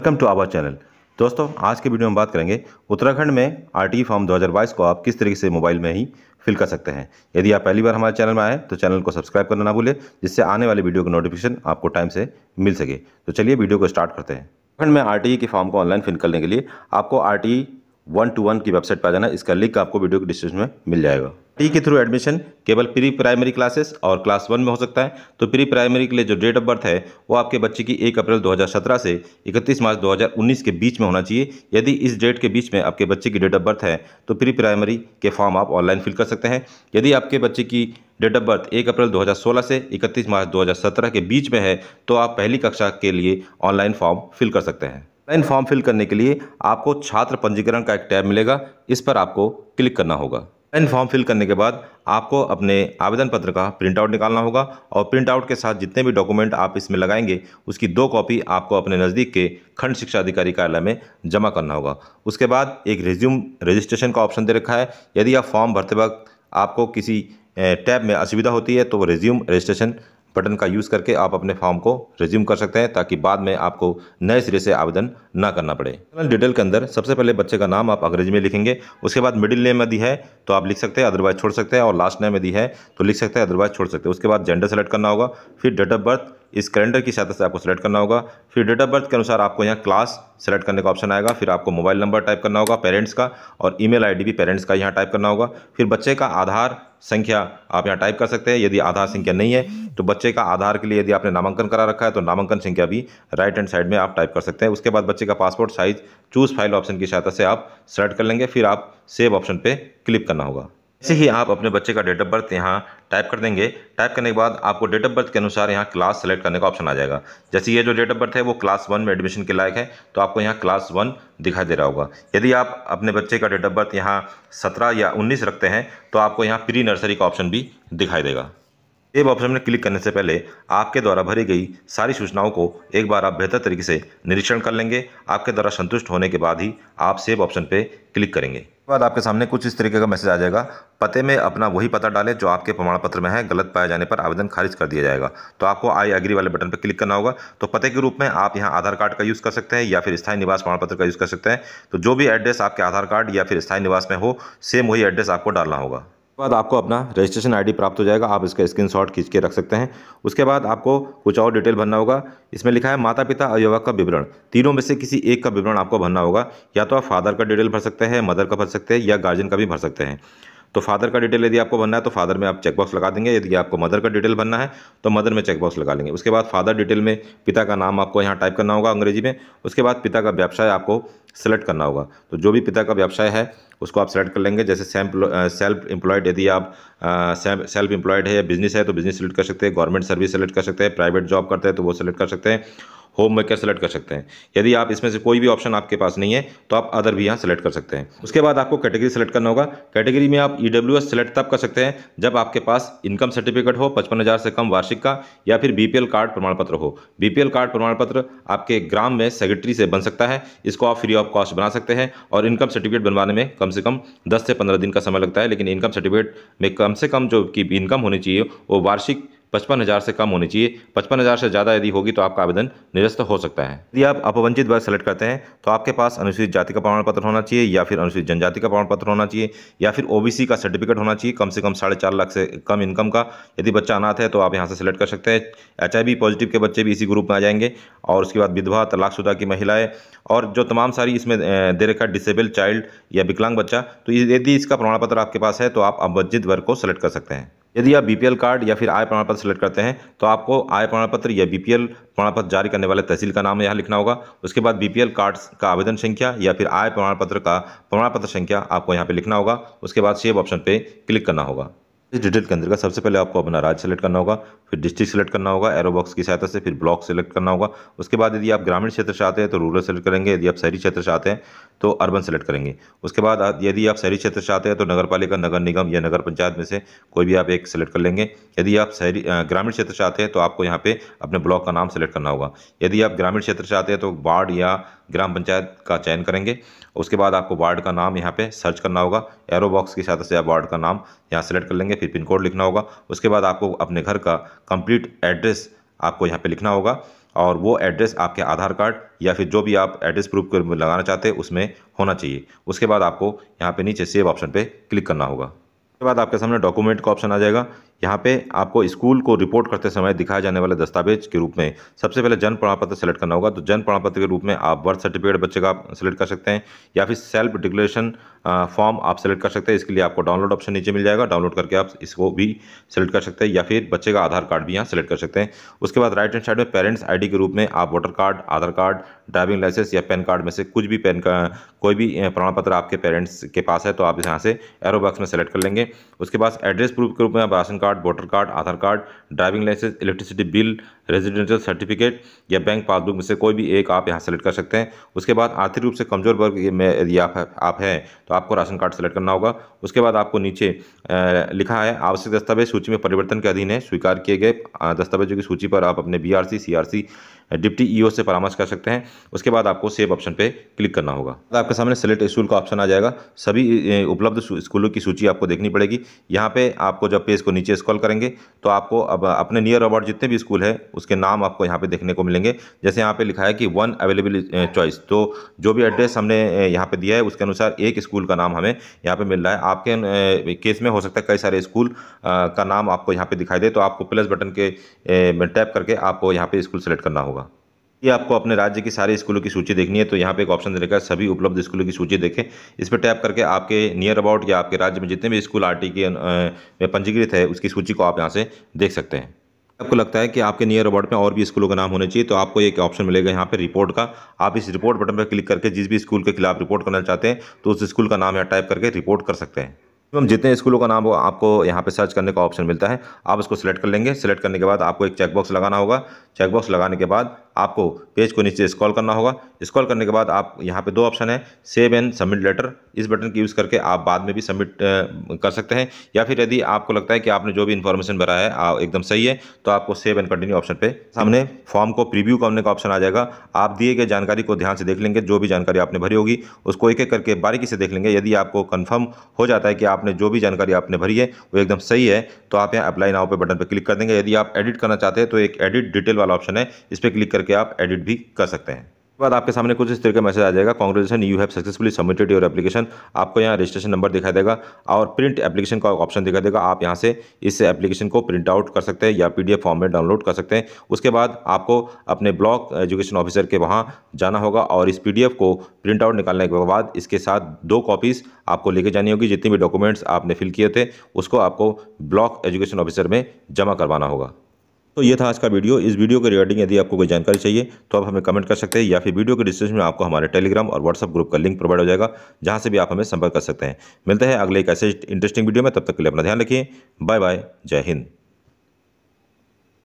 welcome to our channel दोस्तों आज के वीडियो में बात करेंगे उत्तराखंड में आर फॉर्म 2022 को आप किस तरीके से मोबाइल में ही फिल कर सकते हैं यदि आप पहली बार हमारे चैनल में आए तो चैनल को सब्सक्राइब करना ना भूलें जिससे आने वाले वीडियो का नोटिफिकेशन आपको टाइम से मिल सके तो चलिए वीडियो को स्टार्ट करते हैं उत्तराखंड में आर के फॉर्म को ऑनलाइन फिल करने के लिए आपको R T one two one की वेबसाइट पर जाना इसका लिंक आपको वीडियो के डिस्क्रिप्शन में मिल जाएगा टी के थ्रू एडमिशन केवल प्री प्राइमरी क्लासेस और क्लास वन में हो सकता है तो प्री प्राइमरी के लिए जो डेट ऑफ बर्थ है वो आपके बच्चे की एक अप्रैल 2017 से 31 मार्च 2019 के बीच में होना चाहिए यदि इस डेट के बीच में आपके बच्चे की डेट ऑफ बर्थ है तो प्री प्राइमरी के फॉर्म आप ऑनलाइन फिल कर सकते हैं यदि आपके बच्चे की डेट ऑफ बर्थ एक अप्रैल 2016 से 31 मार्च 2017 के बीच में है तो आप पहली कक्षा के लिए ऑनलाइन फॉर्म फिल कर सकते हैं ऑनलाइन फॉर्म फिल करने के लिए आपको छात्र पंजीकरण का एक टैब मिलेगा इस पर आपको क्लिक करना होगा ऑनलाइन फॉर्म फिल करने के बाद आपको अपने आवेदन पत्र का प्रिंटआउट निकालना होगा और प्रिंटआउट के साथ जितने भी डॉक्यूमेंट आप इसमें लगाएंगे उसकी दो कॉपी आपको अपने नज़दीक के खंड शिक्षा अधिकारी कार्यालय में जमा करना होगा उसके बाद एक रिज्यूम रजिस्ट्रेशन का ऑप्शन दे रखा है यदि आप फॉर्म भरते वक्त आपको किसी टैब में असुविधा होती है तो वो रिज्यूम रजिस्ट्रेशन बटन का यूज़ करके आप अपने फॉर्म को रिज्यूम कर सकते हैं ताकि बाद में आपको नए सिरे से आवेदन ना करना पड़े पर्सनल डिटेल के अंदर सबसे पहले बच्चे का नाम आप अंग्रेजी में लिखेंगे उसके बाद मिडिल नेम में दी है तो आप लिख सकते हैं अदरवाइज छोड़ सकते हैं और लास्ट नेम में दी है तो लिख सकते हैं अदरवाइज छोड़ सकते हैं उसके बाद जेंडर सेलेक्ट करना होगा फिर डेट ऑफ बर्थ इस कैलेंडर की सहायता से आपको सेलेक्ट करना होगा फिर डेट ऑफ बर्थ के अनुसार आपको यहाँ क्लास सेलेक्ट करने का ऑप्शन आएगा फिर आपको मोबाइल नंबर टाइप करना होगा पेरेंट्स का और ईमेल आईडी भी पेरेंट्स का यहाँ टाइप करना होगा फिर बच्चे का आधार संख्या आप यहाँ टाइप कर सकते हैं यदि आधार संख्या नहीं है तो बच्चे का आधार के लिए यदि आपने नामांकन करा रखा है तो नामांकन संख्या भी राइट हैंड साइड में आप टाइप कर सकते हैं उसके बाद बच्चे का passport size choose file option की सहायता से आप सेलेक्ट कर लेंगे फिर आप सेव ऑप्शन पर क्लिक करना होगा ऐसे ही आप अपने बच्चे का डेट ऑफ बर्थ यहाँ टाइप कर देंगे टाइप करने के बाद आपको डेट ऑफ बर्थ के अनुसार यहाँ क्लास सेलेक्ट करने का ऑप्शन आ जाएगा जैसे ये जो डेट ऑफ बर्थ है वो क्लास वन में एडमिशन के लायक है तो आपको यहाँ क्लास वन दिखाई दे रहा होगा यदि आप अपने बच्चे का डेट ऑफ बर्थ यहाँ सत्रह या उन्नीस रखते हैं तो आपको यहाँ प्री नर्सरी का ऑप्शन भी दिखाई देगा सेव ऑप्शन में क्लिक करने से पहले आपके द्वारा भरी गई सारी सूचनाओं को एक बार आप बेहतर तरीके से निरीक्षण कर लेंगे आपके द्वारा संतुष्ट होने के बाद ही आप सेव ऑप्शन पर क्लिक करेंगे बाद आपके सामने कुछ इस तरीके का मैसेज आ जाएगा पते में अपना वही पता डालें जो आपके प्रमाण पत्र में है गलत पाए जाने पर आवेदन खारिज कर दिया जाएगा तो आपको आई एग्री वाले बटन पर क्लिक करना होगा तो पते के रूप में आप यहां आधार कार्ड का यूज़ कर सकते हैं या फिर स्थायी निवास प्रमाण पत्र का यूज़ कर सकते हैं तो जो भी एड्रेस आपके आधार कार्ड या फिर स्थायी निवास में हो सेम वही एड्रेस आपको डालना होगा बाद आपको अपना रजिस्ट्रेशन आईडी प्राप्त हो जाएगा आप इसका स्क्रीनशॉट खींच के रख सकते हैं उसके बाद आपको कुछ और डिटेल भरना होगा इसमें लिखा है माता पिता अभिभावक का विवरण तीनों में से किसी एक का विवरण आपको भरना होगा या तो आप फादर का डिटेल भर सकते हैं मदर का भर सकते हैं या गार्जियन का भी भर सकते हैं तो फादर का डिटेल यदि आपको भरना है तो फादर में आप चेकबॉक्स लगा देंगे यदि आपको मदर का डिटेल भरना है तो मदर में चेकबॉक्स लगा लेंगे उसके बाद फादर डिटेल में पिता का नाम आपको यहाँ टाइप करना होगा अंग्रेजी में उसके बाद पिता का व्यवसाय आपको सेलेक्ट करना होगा तो जो भी पिता का व्यवसाय है उसको आप सेलेक्ट कर लेंगे जैसे सेल्फ एम्प्लॉयड यदि आप सेल्फ एम्प्लॉयड है या बिजनेस है तो बिजनेस सेलेक्ट कर सकते हैं गवर्नमेंट सर्विस सेलेक्ट कर सकते हैं प्राइवेट जॉब करते हैं तो वो सेलेक्ट कर सकते हैं होम मेकर सेलेक्ट कर सकते हैं यदि आप इसमें से कोई भी ऑप्शन आपके पास नहीं है तो आप अदर भी यहाँ सेलेक्ट कर सकते हैं उसके बाद आपको कैटेगरी सेलेक्ट करना होगा कैटेगरी में आप ई डब्ल्यू एस सेलेक्ट तब कर सकते हैं जब आपके पास इनकम सर्टिफिकेट हो पचपन हज़ार से कम वार्षिक का या फिर बी पी एल कार्ड प्रमाण पत्र हो बी पी एल कार्ड प्रमाण पत्र आपके ग्राम में सेक्रेटरी से बन सकता है इसको आप फ्री ऑफ कॉस्ट बना सकते हैं और इनकम सर्टिफिकेट बनवाने में कम से कम दस से पंद्रह दिन का समय लगता है लेकिन इनकम सर्टिफिकेट में कम से कम जो की इनकम होनी चाहिए वो वार्षिक पचपन हज़ार से कम होनी चाहिए पचपन हज़ार से ज़्यादा यदि होगी तो आपका आवेदन निरस्त हो सकता है यदि आप अपवंचित वर्ग सेलेक्ट करते हैं तो आपके पास अनुसूचित जाति का प्रमाण पत्र होना चाहिए या फिर अनुसूचित जनजाति का प्रमाण पत्र होना चाहिए या फिर ओ का सर्टिफिकेट होना चाहिए कम से कम साढ़े चार लाख से कम इनकम का यदि बच्चा अनाथ है तो आप यहाँ से सेलेक्ट कर सकते हैं एच पॉजिटिव के बच्चे भी इसी ग्रुप में आ जाएंगे और उसके बाद विधवा तलाकशुदा की महिलाएँ और जो तमाम सारी इसमें दे रखा डिसेबल चाइल्ड या विकलांग बच्चा तो यदि इसका प्रमाण पत्र आपके पास है तो आप अवज्जित वर्ग को सेलेक्ट कर सकते हैं यदि आप बीपीएल कार्ड या फिर आय प्रमाण पत्र सेलेक्ट करते हैं तो आपको आय प्रमाण पत्र या बीपीएल प्रमाण पत्र जारी करने वाले तहसील का नाम यहाँ लिखना होगा उसके बाद बीपीएल कार्ड का आवेदन संख्या या फिर आय प्रमाण पत्र का प्रमाण पत्र संख्या आपको यहाँ पर लिखना होगा उसके बाद सेव ऑप्शन पर क्लिक करना होगा इस डिटेल के अंदर का सबसे पहले आपको अपना राज्य सेलेक्ट करना होगा फिर डिस्ट्रिक्ट सेलेक्ट करना होगा एरोबॉक्स की सहायता से फिर ब्लॉक सेलेक्ट करना होगा उसके बाद यदि आप ग्रामीण क्षेत्र से आते हैं तो रूरल सेलेक्ट करेंगे यदि आप शहरी क्षेत्र से आते हैं तो अर्बन सेलेक्ट करेंगे उसके बाद यदि आप शहरी क्षेत्र से आते हैं तो नगर पालिका नगर निगम या नगर पंचायत में से कोई भी आप एक सेलेक्ट कर लेंगे यदि आप शहरी ग्रामीण क्षेत्र से आते हैं तो आपको यहाँ पर अपने ब्लॉक का नाम सेलेक्ट करना होगा यदि आप ग्रामीण क्षेत्र से आते हैं तो वार्ड या ग्राम पंचायत का चयन करेंगे उसके बाद आपको वार्ड का नाम यहाँ पे सर्च करना होगा एरो बॉक्स की सहायता से आप वार्ड का नाम यहाँ सेलेक्ट कर लेंगे फिर पिन कोड लिखना होगा उसके बाद आपको अपने घर का कंप्लीट एड्रेस आपको यहाँ पे लिखना होगा और वो एड्रेस आपके आधार कार्ड या फिर जो भी आप एड्रेस प्रूफ लगाना चाहते हैं उसमें होना चाहिए उसके बाद आपको यहाँ पर नीचे सेव ऑप्शन पर क्लिक करना होगा उसके बाद आपके सामने डॉक्यूमेंट का ऑप्शन आ जाएगा यहाँ पे आपको स्कूल को रिपोर्ट करते समय दिखाए जाने वाले दस्तावेज के रूप में सबसे पहले जन्म प्रमाण पत्र सेलेक्ट करना होगा तो जन्म प्रमाण पत्र के रूप में आप बर्थ सर्टिफिकेट बच्चे का सेलेक्ट कर सकते हैं या फिर सेल्फ डिक्लेरेशन फॉर्म आप सेलेक्ट कर सकते हैं इसके लिए आपको डाउनलोड ऑप्शन नीचे मिल जाएगा डाउनलोड करके आप इसको भी सेलेक्ट कर सकते हैं या फिर बच्चे का आधार कार्ड भी यहाँ सेलेक्ट कर सकते हैं उसके बाद राइट हैंड साइड में पेरेंट्स आई के रूप में आप voter card Aadhaar card driving licence या पैन कार्ड में से कुछ भी पैन का कोई भी प्रमाण पत्र आपके पेरेंट्स के पास है तो आप यहाँ से एरोबॉक्स में सेलेक्ट कर लेंगे उसके बाद एड्रेस प्रूफ के रूप में आप ration card card voter card Aadhaar card driving licence electricity bill residential certificate या बैंक पासबुक में से कोई भी एक आप यहाँ सेलेक्ट कर सकते हैं उसके बाद आर्थिक रूप से कमज़ोर वर्ग में यदि आप आप हैं तो आपको राशन कार्ड सेलेक्ट करना होगा उसके बाद आपको नीचे लिखा है आवश्यक दस्तावेज सूची में परिवर्तन के अधीन है स्वीकार किए गए दस्तावेजों की सूची पर आप अपने बी आर डिप्टी ईओ से परामर्श कर सकते हैं उसके बाद आपको सेव ऑप्शन पर क्लिक करना होगा आपके सामने सेलेक्ट स्कूल का ऑप्शन आ जाएगा सभी उपलब्ध स्कूलों की सूची आपको देखनी पड़ेगी यहाँ पे आपको जब पेज को नीचे मिस कॉल करेंगे तो आपको अब अपने नियर अबाउट जितने भी स्कूल है उसके नाम आपको यहाँ पे देखने को मिलेंगे जैसे यहाँ पे लिखा है कि वन अवेलेबल चॉइस तो जो भी एड्रेस हमने uh, यहाँ पे दिया है उसके अनुसार एक स्कूल का नाम हमें यहाँ पे मिल रहा है आपके केस uh, में हो सकता है कई सारे स्कूल uh, का नाम आपको यहाँ पर दिखाई दे तो आपको प्लस बटन के टैप करके आपको यहाँ पर स्कूल सेलेक्ट करना होगा ये आपको अपने राज्य की सारे स्कूलों की सूची देखनी है तो यहाँ पे एक ऑप्शन देखा सभी उपलब्ध स्कूलों की सूची देखें इस पर टैप करके आपके नियर अबाउट या आपके राज्य में जितने भी स्कूल आर के में पंजीकृत है उसकी सूची को आप यहाँ से देख सकते हैं आपको लगता है कि आपके नियर अबाउट में और भी स्कूलों का नाम होने चाहिए तो आपको एक ऑप्शन मिलेगा यहाँ पे रिपोर्ट का आप इस रिपोर्ट बटन पर क्लिक करके जिस भी स्कूल के खिलाफ रिपोर्ट करना चाहते हैं तो उस स्कूल का नाम यहाँ टाइप करके रिपोर्ट कर सकते हैं तो हम जितने स्कूलों का नाम हो आपको यहाँ पे सर्च करने का ऑप्शन मिलता है आप उसको सिलेक्ट कर लेंगे सिलेक्ट करने के बाद आपको एक चेकबॉक्स लगाना होगा चेकबॉक्स लगाने के बाद आपको पेज को नीचे स्क्रॉल करना होगा स्क्रॉल करने के बाद आप यहाँ पे दो ऑप्शन है सेव एंड सबमिट लेटर इस बटन की यूज़ करके आप बाद में भी सबमिट कर सकते हैं या फिर यदि आपको लगता है कि आपने जो भी इन्फॉर्मेशन भरा है एकदम सही है तो आपको सेव एंड कंटिन्यू ऑप्शन पे सामने फॉर्म को प्रीव्यू करने का ऑप्शन आ जाएगा आप दिए गए जानकारी को ध्यान से देख लेंगे जो भी जानकारी आपने भरी होगी उसको एक एक करके बारीकी से देख लेंगे यदि आपको कन्फर्म हो जाता है कि आपने जो भी जानकारी आपने भरी है वो एकदम सही है तो आप यहाँ अप्लाई नाव पर बटन पर क्लिक कर देंगे यदि आप एडिट करना चाहते हैं तो एक एडिट डिटेल वाला ऑप्शन है इस पर क्लिक करके आप एडिट भी कर सकते हैं उसके बाद आपके सामने कुछ इस तरह का मैसेज आ जाएगा congratulations you have successfully submitted your application आपको यहाँ रजिस्ट्रेशन नंबर दिखाई देगा और प्रिंट एप्लीकेशन का ऑप्शन दिखाई देगा आप यहाँ से इस एप्लीकेशन को प्रिंट आउट कर सकते हैं या पी फॉर्म में डाउनलोड कर सकते हैं उसके बाद आपको अपने ब्लॉक एजुकेशन ऑफिसर के वहाँ जाना होगा और इस पी को प्रिंट आउट निकालने के बाद इसके साथ दो कॉपीज़ आपको लेके जानी होगी जितने भी डॉक्यूमेंट्स आपने फिल किए थे उसको आपको ब्लॉक एजुकेशन ऑफिसर में जमा करवाना होगा तो ये था आज का वीडियो इस वीडियो के रिगार्डिंग यदि आपको कोई जानकारी चाहिए तो आप हमें कमेंट कर सकते हैं या फिर वीडियो के डिस्क्रिप्शन में आपको हमारे टेलीग्राम और व्हाट्सअप ग्रुप का लिंक प्रोवाइड हो जाएगा जहाँ से भी आप हमें संपर्क कर सकते हैं मिलते हैं अगले एक ऐसे इंटरेस्टिंग वीडियो में तब तक के लिए अपना ध्यान रखिए बाय बाय जय हिंद